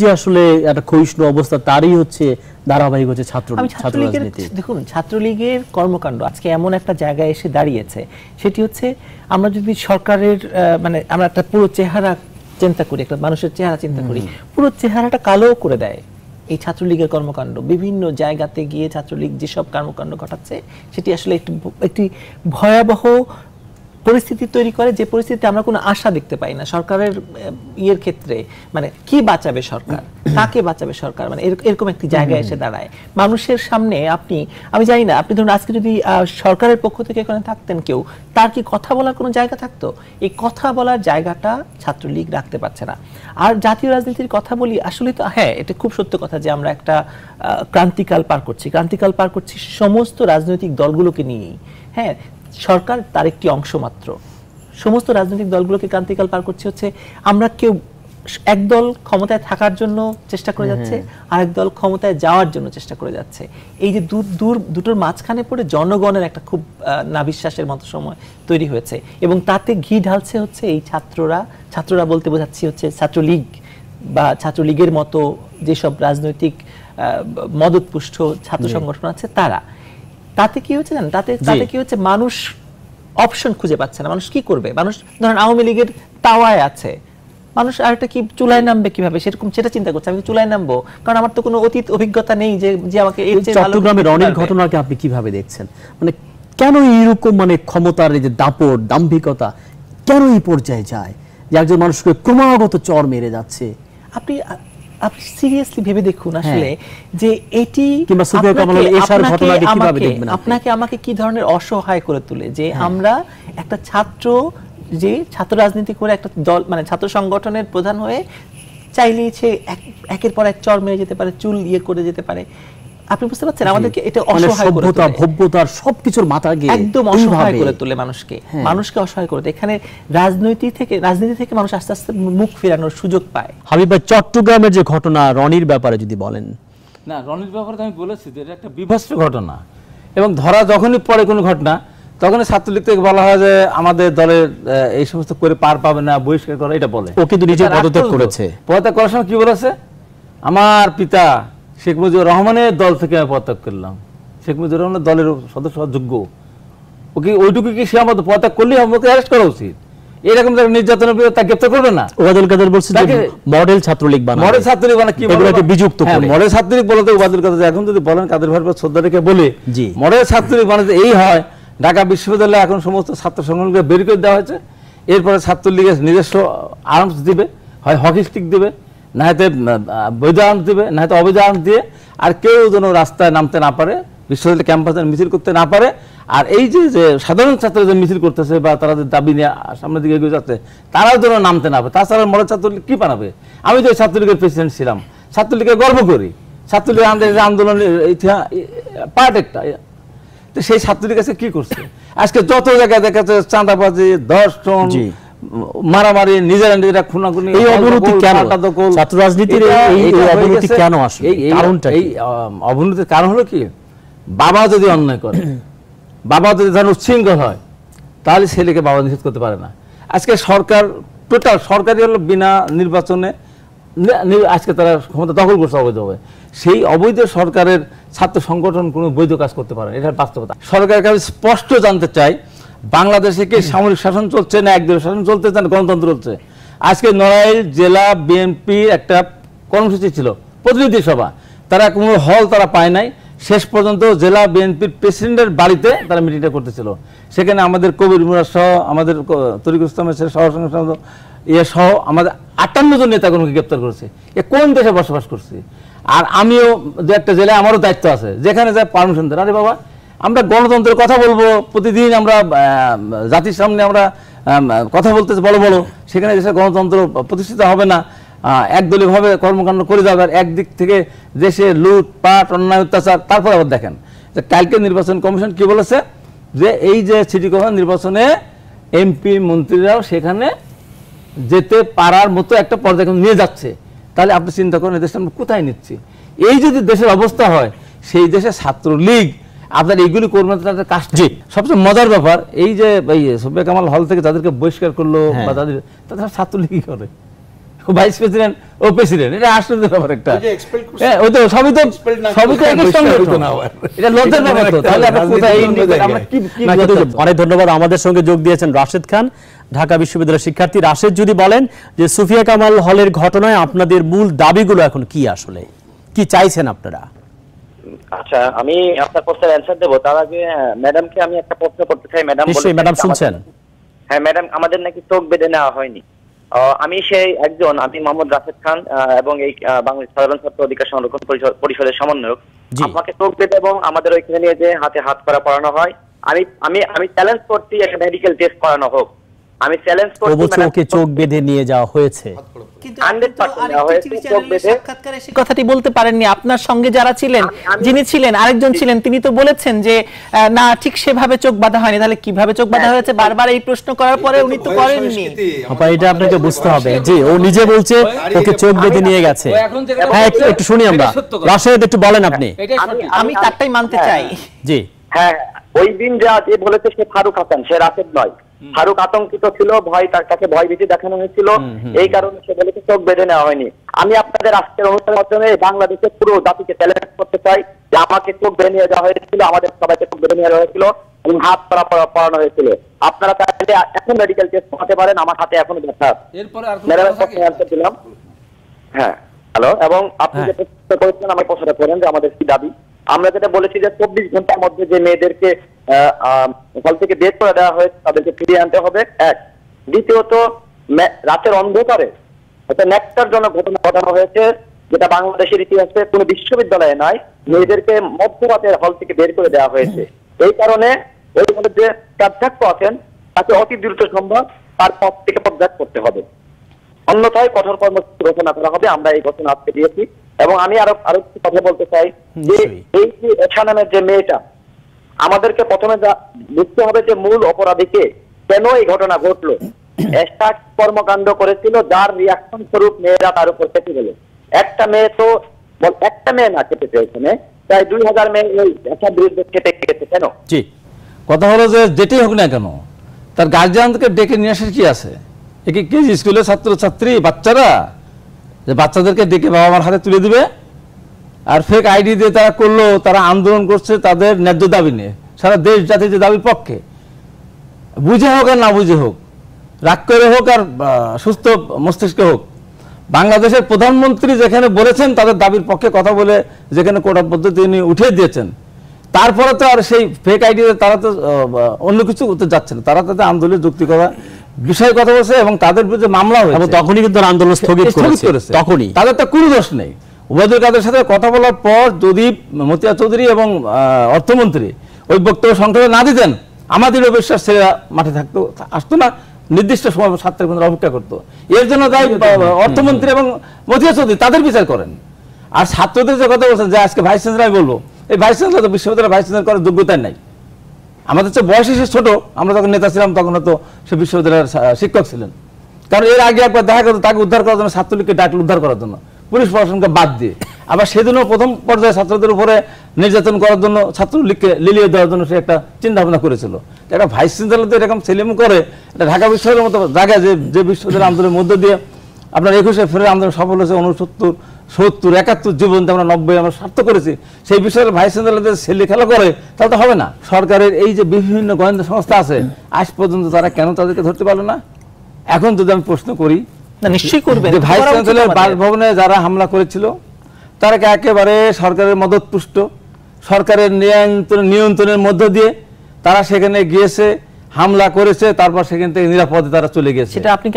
যে আসলে একটা ক্ষয়িষ্ণু অবস্থা তারই হচ্ছে ধারাবাহিক হচ্ছে ছাত্র ছাত্রলীগের দেখুন ছাত্রলীগের কর্মকাণ্ড আজকে এমন একটা জায়গায় এসে দাঁড়িয়েছে সেটি হচ্ছে আমরা যদি সরকারের মানে আমরা একটা পুরো চেহারা চিন্তা করি একটা মানুষের চেহারা চিন্তা করি পুরো চেহারাটা কালো করে দেয় এই ছাত্রলীগের কর্মকাণ্ড বিভিন্ন জায়গাতে গিয়ে ছাত্রলীগ যেসব কর্মকাণ্ড ঘটাচ্ছে সেটি আসলে একটি একটি ভয়াবহ পরিস্থিতি তৈরি করে যে পরিস্থিতিতে আমরা কোনো আশা দেখতে পাই না সরকারের ইয়ের ক্ষেত্রে মানে কি বাঁচাবে সরকার কাকে বাঁচাবে সরকার মানে এরকম একটি জায়গায় এসে দাঁড়ায় মানুষের সামনে আপনি আমি জানি না আপনি ধরুন আজকে যদি সরকারের পক্ষ থেকে এখানে থাকতেন কেউ তার কি কথা বলার কোনো জায়গা থাকতো এই কথা বলার জায়গাটা ছাত্রলীগ রাখতে পারছে না আর জাতীয় রাজনীতির কথা বলি আসলে তো হ্যাঁ এটা খুব সত্য কথা যে আমরা একটা ক্রান্তিকাল পার করছি ক্রান্তিকাল পার করছি সমস্ত রাজনৈতিক দলগুলোকে নিয়েই হ্যাঁ সরকার তার একটি অংশ মাত্র সমস্ত রাজনৈতিক দলগুলোকে ক্রান্তিকাল পার করছে হচ্ছে আমরা কেউ এক দল ক্ষমতায় থাকার জন্য চেষ্টা করে যাচ্ছে আরেক দল ক্ষমতায় যাওয়ার জন্য চেষ্টা করে যাচ্ছে এই যে দূর দূর দুটোর মাঝখানে পড়ে জনগণের একটা খুব নাবিশ্বাসের মতো সময় তৈরি হয়েছে এবং তাতে ঘি ঢালছে হচ্ছে এই ছাত্ররা ছাত্ররা বলতে বোঝাচ্ছি হচ্ছে ছাত্রলীগ বা ছাত্রলীগের মতো যেসব রাজনৈতিক মদতপুষ্ট ছাত্র সংগঠন আছে তারা তাতে কি হচ্ছে জানেন তাতে তাতে কি হচ্ছে মানুষ অপশন খুঁজে পাচ্ছে না মানুষ কি করবে মানুষ ধরেন আওয়ামী লীগের তাওয়ায় আছে মানুষ আর একটা কি চুলায় নামবে কিভাবে সেরকম সেটা চিন্তা করছে আমি চুলায় নামবো কারণ আমার তো কোনো অতীত অভিজ্ঞতা নেই যে যে আমাকে চট্টগ্রামের অনেক ঘটনাকে আপনি কিভাবে দেখছেন মানে কেন এইরকম মানে ক্ষমতার যে দাপট দাম্ভিকতা কেন এই পর্যায়ে যায় যে একজন মানুষকে ক্রমাগত চর মেরে যাচ্ছে আপনি আপনি সিরিয়াসলি ভেবে দেখুন হ্যাঁ। আসলে যে এটি আপনাকে আমাকে কি ধরনের অসহায় করে তুলে যে হ্যাঁ। আমরা একটা ছাত্র যে ছাত্র রাজনীতি করে একটা দল মানে ছাত্র সংগঠনের প্রধান হয়ে চাইলেই সে একের পর এক চর মেরে যেতে পারে চুল ইয়ে করে যেতে পারে আপনি বুঝতে পারছেন আমাদেরকে এটা মানে অসহায় সভ্যতা ভব্যতার সবকিছুর মাথা গিয়ে একদম হ্যাঁ। অসহায় করে তোলে মানুষকে মানুষকে অসহায় করে এখানে রাজনীতি থেকে রাজনীতি থেকে মানুষ আস্তে আস্তে মুখ ফেরানোর সুযোগ পায় হাবিব ভাই চট্টগ্রামের যে ঘটনা রনির ব্যাপারে যদি বলেন না রনির ব্যাপারে আমি বলেছি যে এটা একটা বিভৎস ঘটনা এবং ধরা যখনই পড়ে কোনো ঘটনা তখন ছাত্রলীগ থেকে বলা হয় যে আমাদের দলের এই সমস্ত করে পার পাবে না বহিষ্কার করা এটা বলে ও কিন্তু নিজে পদত্যাগ করেছে পদত্যাগ করার সময় কি বলেছে আমার পিতা শেখ মুজিবুর রহমানের দল থেকে আমি পদত্যাগ করলাম শেখ মুজিবুর রহমানের দলের সদস্য হওয়ার যোগ্য ওকে ওইটুকু কি সে আমাদের পদত্যাগ করলে আমাকে অ্যারেস্ট করা উচিত এরকম যারা নির্যাতনের বিরুদ্ধে গ্রেপ্তার করবে না ওবাদুল কাদের বলছে যে মডেল ছাত্রলীগ বানা মডেল ছাত্রলীগ বানা কি বিযুক্ত হ্যাঁ, করে মডেল ছাত্রলীগ ওবাদুল কাদের এখন যদি বলেন কাদের ভাইয়ের শ্রদ্ধা রেখে বলে মডেল ছাত্রলীগ বানাতে এই হয় ঢাকা বিশ্ববিদ্যালয়ে এখন সমস্ত ছাত্র সংগঠনকে বের করে দেওয়া হয়েছে এরপরে ছাত্রলীগের নিজস্ব আর্মস দিবে হয় হকি স্টিক দিবে নাহাতে বৈধ আনন্দ দেবে নাহাতে অবৈধ আনন্দ দিয়ে আর কেউ যেন রাস্তায় নামতে না পারে বিশ্ববিদ্যালয় ক্যাম্পাসে মিছিল করতে না পারে আর এই যে যে সাধারণ ছাত্র যে মিছিল করতেছে বা তারা যে দাবি নিয়ে সামনের দিকে এগিয়ে যাচ্ছে তারাও যেন নামতে না পারে তাছাড়া মরা ছাত্রলীগ কী বানাবে আমি যে ছাত্রলীগের প্রেসিডেন্ট ছিলাম ছাত্রলীগকে গর্ব করি ছাত্রলীগ আমাদের আন্দোলনের ইতিহাস পার্ট একটা তো সেই ছাত্রলীগ আছে কী করছে আজকে যত জায়গায় দেখা যাচ্ছে চাঁদাবাজি দর্শন মারামারি নিজেরা নিজেরা খুনাখুনি এই অবনতি কেন ছাত্র রাজনীতির এই অবনতি কেন কারণটা এই অবনতির কারণ হলো কি বাবা যদি অন্যায় করে বাবা যদি উচ্ছৃঙ্খল হয় তাহলে ছেলেকে বাবা নিষেধ করতে পারে না আজকে সরকার টোটাল সরকারি হলো বিনা নির্বাচনে আজকে তারা ক্ষমতা দখল করছে হবে সেই অবৈধ সরকারের ছাত্র সংগঠন কোনো বৈধ কাজ করতে পারে এটা বাস্তবতা সরকারের কাছে স্পষ্ট জানতে চাই বাংলাদেশে কি সামরিক শাসন চলছে না একদল শাসন চলতেছে না গণতন্ত্র চলছে আজকে নড়াইল জেলা বিএনপির একটা কর্মসূচি ছিল প্রতিনিধি সভা তারা কোনো হল তারা পায় নাই শেষ পর্যন্ত জেলা বিএনপির প্রেসিডেন্টের বাড়িতে তারা মিটিংটা করতেছিল সেখানে আমাদের কবির মুরাদ সহ আমাদের তরিক ইসলামের সহ ইয়ে সহ আমাদের আটান্ন জন নেতাকর্মীকে গ্রেপ্তার করেছে এ কোন দেশে বসবাস করছে আর আমিও দু একটা জেলায় আমারও দায়িত্ব আছে যেখানে যায় পারমিশন দেন আরে বাবা আমরা গণতন্ত্রের কথা বলবো প্রতিদিন আমরা জাতির সামনে আমরা কথা বলতে বলো বলো সেখানে দেশের গণতন্ত্র প্রতিষ্ঠিত হবে না একদলীয়ভাবে কর্মকাণ্ড করে যাবে আর একদিক থেকে দেশে লুট পাট অন্যায় অত্যাচার তারপর আবার দেখেন যে আচ্ছা, কালকে নির্বাচন কমিশন কি বলেছে যে এই যে সিটি কমিশন নির্বাচনে এমপি মন্ত্রীরাও সেখানে যেতে পারার মতো একটা পর্যায়ক্রম নিয়ে যাচ্ছে তাহলে আপনি চিন্তা করেন দেশটা আমরা কোথায় নিচ্ছি এই যদি দেশের অবস্থা হয় সেই দেশে ছাত্রলীগ আপনার এইগুলি করবেন তাদের কাজ জি সবচেয়ে মজার ব্যাপার এই যে সব্যা কামাল হল থেকে যাদেরকে বহিষ্কার করলো বা হ্যাঁ। তাদের তাদের ছাত্রলীগই করে ভাইস প্রেসিডেন্ট ও প্রেসিডেন্ট এটা ব্যাপার একটা হ্যাঁ, তো সবই তো সবই তো একই এটা লজ্জার ব্যাপার তো তাহলে অনেক ধন্যবাদ আমাদের সঙ্গে যোগ দিয়েছেন রাশেদ খান ঢাকা বিশ্ববিদ্যালয়ের শিক্ষার্থী রাশেদ যদি বলেন যে সুফিয়া কামাল হলের ঘটনায় আপনাদের মূল দাবিগুলো এখন কি আসলে কি চাইছেন আপনারা আচ্ছা আমি আপনার প্রশ্নের অ্যান্সার দেবো তার আগে ম্যাডামকে আমি একটা প্রশ্ন করতে চাই ম্যাডাম নিশ্চয়ই ম্যাডাম শুনছেন হ্যাঁ ম্যাডাম আমাদের নাকি চোখ বেঁধে নেওয়া হয়নি আমি সেই একজন আমি মোহাম্মদ রাশেদ খান এবং এই বাংলাদেশ সাধারণ ছাত্র অধিকার সংরক্ষণ পরিষদের সমন্বয়ক আমাকে চোখ বেঁধে এবং আমাদের ওইখানে নিয়ে যে হাতে হাত করা পড়ানো হয় আমি আমি আমি চ্যালেঞ্জ করছি একটা মেডিকেল টেস্ট করানো হোক আমি চ্যালেঞ্জ করছি মানে ওকে চোখ বেঁধে নিয়ে যাওয়া হয়েছে কিন্তু সাক্ষাৎকারে সেই কথাটি বলতে পারেননি আপনার সঙ্গে যারা ছিলেন যিনি ছিলেন আরেকজন ছিলেন তিনি তো বলেছেন যে না ঠিক সেভাবে চোখ বাঁধা হয়নি তাহলে কিভাবে চোখ বাঁধা হ্যাঁ। হয়েছে বারবার এই প্রশ্ন করার পরে উনি তো করেননি আপা এটা আপনাকে বুঝতে হবে জি ও নিজে বলছে ওকে চোখ বেঁধে নিয়ে গেছে হ্যাঁ একটু শুনি আমরা রাশেদ একটু বলেন আপনি হ্যাঁ, আমি তারটাই মানতে হ্যাঁ। চাই জি হ্যাঁ ওই দিন যা যে বলেছে সে ফারুক হাসান সে রাশেদ নয় ফারুক আতঙ্কিত ছিল ভয় কাছে ভয় বেশি দেখানো হয়েছিল এই কারণে সেগুলোকে চোখ বেঁধে নেওয়া হয়নি আমি আপনাদের আজকের অনুষ্ঠানের মাধ্যমে বাংলাদেশের পুরো জাতিকে চ্যালেঞ্জ করতে চাই যে আমাকে চোখ বেঁধে নিয়ে যাওয়া হয়েছিল আমাদের সবাইকে চোখ বেঁধে নেওয়া হয়েছিল এবং হাত পড়ানো হয়েছিল আপনারা চাইলে এখন মেডিকেল টেস্ট করাতে পারেন আমার হাতে এখনো ব্যথা হ্যাঁ হ্যালো এবং আপনি হ্যাঁ। যে প্রশ্ন আমার প্রশ্নটা করেন যে আমাদের কি দাবি আমরা যেটা বলেছি যে চব্বিশ ঘন্টার মধ্যে যে মেয়েদেরকে হল থেকে বের করে দেওয়া হয়েছে তাদেরকে ফিরিয়ে আনতে হবে এক দ্বিতীয়ত রাতের অন্ধকারে একটা জন্য ঘটনা ঘটানো হয়েছে যেটা বাংলাদেশের ইতিহাসে কোনো বিশ্ববিদ্যালয়ে নয় মেয়েদেরকে মধ্যরাতের হল থেকে বের করে দেওয়া হয়েছে এই কারণে ওই মধ্যে যে প্রাধ্যক্ষ আছেন তাকে অতি দ্রুত সম্ভব তার পথ থেকে পদত্যাগ করতে হবে অন্যথায় কঠোর কর্মসূচি ঘোষণা করা হবে আমরা এই ঘোষণা আজকে দিয়েছি এবং আমি আরো আরো কথা বলতে চাই যে এই যে এছা নামের যে মেয়েটা আমাদেরকে প্রথমে বুঝতে হবে যে মূল অপরাধীকে কেন এই ঘটনা ঘটলো একটা কর্মকাণ্ড করেছিল যার রিয়াকশন স্বরূপ মেয়েরা তার উপর চেপে গেল একটা মেয়ে তো একটা মেয়ে না চেপেছে ওখানে প্রায় দুই হাজার মেয়ে ওই একটা বিরুদ্ধে চেপে গেছে কেন জি কথা হলো যে যেটি হোক না কেন তার গার্জিয়ানকে ডেকে নিয়ে আসার কি আছে একে কি স্কুলের ছাত্রছাত্রী বাচ্চারা যে বাচ্চাদেরকে ডেকে বাবা মার হাতে তুলে দিবে আর ফেক আইডি দিয়ে তারা করলো তারা আন্দোলন করছে তাদের ন্যায্য দাবি নিয়ে সারা দেশ জাতি যে দাবির পক্ষে বুঝে হোক আর না বুঝে হোক রাগ করে হোক আর সুস্থ মস্তিষ্কে হোক বাংলাদেশের প্রধানমন্ত্রী যেখানে বলেছেন তাদের দাবির পক্ষে কথা বলে যেখানে কোটা পদ্ধতি তিনি উঠিয়ে দিয়েছেন তারপরে তো আর সেই ফেক আইডি তারা তো অন্য কিছু করতে যাচ্ছে না তারা তাদের আন্দোলনের যুক্তি করা বিষয়ে কথা বলছে এবং তাদের বিরুদ্ধে মামলা হয়েছে তখনই কিন্তু আন্দোলন স্থগিত করেছে তখনই তাদের তো কোনো দোষ নেই উবায়দুল কাদের সাথে কথা বলার পর যদি মতিয়া চৌধুরী এবং অর্থমন্ত্রী ওই বক্তব্য সংক্ষেপে না দিতেন আমাদের বিশ্বাস ছেলেরা মাঠে থাকতো আসতো না নির্দিষ্ট সময় ছাত্রের পর্যন্ত অপেক্ষা করতো এর জন্য তাই অর্থমন্ত্রী এবং মতিয়া চৌধুরী তাদের বিচার করেন আর ছাত্রদের যে কথা বলছেন যে আজকে ভাইস চ্যান্সেলর আমি বলবো এই ভাইস চ্যান্সেলর তো বিশ্ববিদ্যালয়ের ভাইস চ্যান্সেলর করার যোগ্যতা নাই আমাদের তো বয়সে সে ছোট আমরা যখন নেতা ছিলাম তখন হয়তো সে বিশ্ববিদ্যালয়ের শিক্ষক ছিলেন কারণ এর আগে একবার দেখা গেল তাকে উদ্ধার করার জন্য ছাত্রলীগকে ডাকলে উদ্ধার করার জন্য পুলিশ প্রশাসনকে বাদ দিয়ে আবার সেদিনও প্রথম পর্যায়ে ছাত্রদের উপরে নির্যাতন করার জন্য ছাত্রলীগকে লিলিয়ে দেওয়ার জন্য সে একটা চিন্তা ভাবনা করেছিল একটা ভাইস চ্যান্সেলার তো এরকম সেলিম করে এটা ঢাকা বিশ্ববিদ্যালয়ের মতো জায়গায় যে যে বিশ্ববিদ্যালয় আন্দোলনের মধ্যে দিয়ে আপনার একুশে ফেব্রুয়ারি আন্দোলন সফল হয়েছে উনসত্তর সত্তর একাত্তর জীবন আমরা নব্বই আমরা স্বার্থ করেছি সেই বিষয়ে ভাইস চ্যান্সেলারদের ছেলে খেলা করে তাহলে তো হবে না সরকারের এই যে বিভিন্ন গোয়েন্দা সংস্থা আছে আজ পর্যন্ত তারা কেন তাদেরকে ধরতে পারলো না এখন যদি আমি প্রশ্ন করি যারা হামলা করেছিল তারা একেবারে সরকারের সরকারের নিয়ন্ত্রণ নিয়ন্ত্রণের মধ্য দিয়ে তারা সেখানে গিয়েছে হামলা করেছে তারপর সেখান থেকে নিরাপদে তারা চলে গেছে সেটা আপনি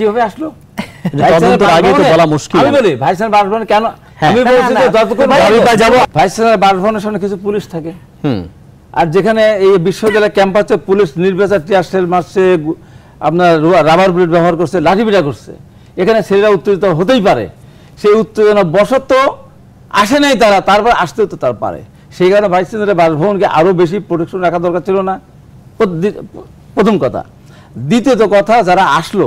কি আসলো হ্যাঁ। কিছু পুলিশ থাকে আর যেখানে এই বিশ্ববিদ্যালয় ক্যাম্পাসে পুলিশ নির্বাচন টিয়ার আপনার রাবার ব্লেড ব্যবহার করছে লাঠিপিটা করছে এখানে ছেলেরা উত্তেজিত হতেই পারে সেই উত্তেজনা বশত আসে নাই তারা তারপর আসতেও তো তার পারে সেই কারণে ভাইস চ্যান্সেলার বাসভবনকে আরও বেশি প্রোটেকশন রাখা দরকার ছিল না প্রথম কথা দ্বিতীয়ত কথা যারা আসলো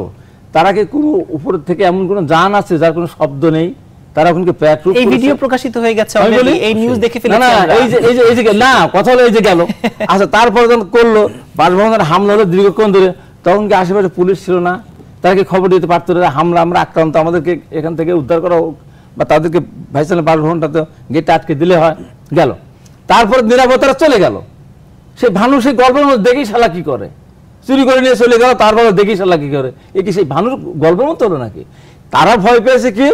তারা কি কোনো উপর থেকে এমন কোনো যান আছে যার কোনো শব্দ নেই তারা ওখানে প্যাট্রু এই ভিডিও প্রকাশিত হয়ে গেছে অলরেডি এই নিউজ দেখে ফেলেছি না এই যে এই যে এই যে না কথা হলো এই যে গেল আচ্ছা তারপর যখন করলো বাসভবনের হামলা হলো দীর্ঘক্ষণ ধরে তখন কি আশেপাশে পুলিশ ছিল না কি খবর দিতে পারতো না হামলা আমরা আক্রান্ত আমাদেরকে এখান থেকে উদ্ধার করা হোক বা তাদেরকে ভাইসালের বাসভবনটাতে গেটে আটকে দিলে হয় গেল তারপরে নিরাপত্তারা চলে গেল সে ভানু সেই গল্পের মধ্যে দেখেই শালা কি করে চুরি করে নিয়ে চলে গেল তারপরে দেখি শালা কি করে এ কি সেই ভানুর গল্পের মতো হলো নাকি তারা ভয় পেয়েছে কি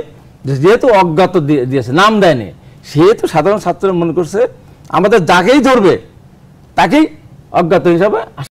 যেহেতু অজ্ঞাত দিয়েছে নাম দেয়নি সেহেতু সাধারণ ছাত্র মনে করছে আমাদের যাকেই ধরবে তাকেই অজ্ঞাত হিসাবে